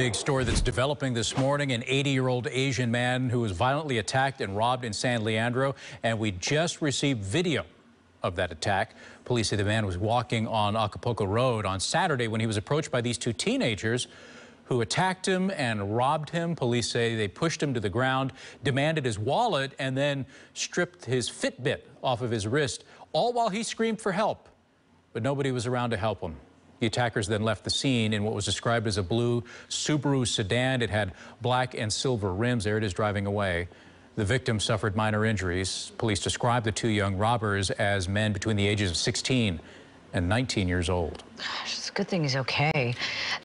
Big story that's developing this morning, an 80-year-old Asian man who was violently attacked and robbed in San Leandro, and we just received video of that attack. Police say the man was walking on Acapulco Road on Saturday when he was approached by these two teenagers who attacked him and robbed him. Police say they pushed him to the ground, demanded his wallet, and then stripped his Fitbit off of his wrist, all while he screamed for help. But nobody was around to help him. The attackers then left the scene in what was described as a blue Subaru sedan. It had black and silver rims. There it is driving away. The victim suffered minor injuries. Police described the two young robbers as men between the ages of 16 and 19 years old. Gosh, it's a good thing he's okay.